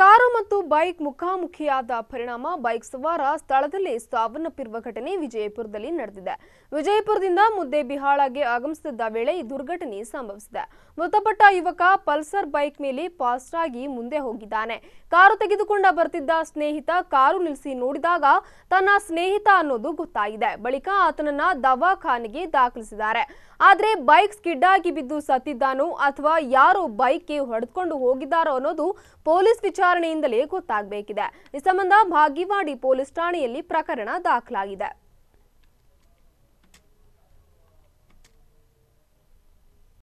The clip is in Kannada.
ಕಾರು ಮತ್ತು ಬೈಕ್ ಮುಖಾಮುಖಿಯಾದ ಪರಿಣಾಮ ಬೈಕ್ ಸವಾರ ಸ್ಥಳದಲ್ಲಿ ಸಾವನ್ನಪ್ಪಿರುವ ಘಟನೆ ವಿಜಯಪುರದಲ್ಲಿ ನಡೆದಿದೆ ವಿಜಯಪುರದಿಂದ ಮುದ್ದೆ ಬಿಹಾಳಗೆ ಆಗಮಿಸುತ್ತಿದ್ದ ವೇಳೆ ಈ ದುರ್ಘಟನೆ ಸಂಭವಿಸಿದೆ ಮೃತಪಟ್ಟ ಯುವಕ ಪಲ್ಸರ್ ಬೈಕ್ ಮೇಲೆ ಫಾಸ್ಟ್ ಆಗಿ ಮುಂದೆ ಹೋಗಿದ್ದಾನೆ ಕಾರು ತೆಗೆದುಕೊಂಡ ಬರ್ತಿದ್ದ ಸ್ನೇಹಿತ ಕಾರು ನಿಲ್ಲಿಸಿ ನೋಡಿದಾಗ ತನ್ನ ಸ್ನೇಹಿತ ಅನ್ನೋದು ಗೊತ್ತಾಗಿದೆ ಬಳಿಕ ಆತನನ್ನ ದವಾಖಾನೆಗೆ ದಾಖಲಿಸಿದ್ದಾರೆ ಆದರೆ ಬೈಕ್ ಸ್ಕಿಡ್ ಆಗಿ ಬಿದ್ದು ಸತ್ತಿದ್ದಾನೋ ಅಥವಾ ಯಾರು ಬೈಕ್ಗೆ ಹೊಡೆದುಕೊಂಡು ಹೋಗಿದ್ದಾರೋ ಅನ್ನೋದು ಪೊಲೀಸ್ ವಿಚಾರ ವಿಚಾರಣೆಯಿಂದಲೇ ಗೊತ್ತಾಗಬೇಕಿದೆ ಈ ಸಂಬಂಧ ಭಾಗಿವಾಡಿ ಪೊಲೀಸ್ ಠಾಣೆಯಲ್ಲಿ ಪ್ರಕರಣ ದಾಖಲಾಗಿದೆ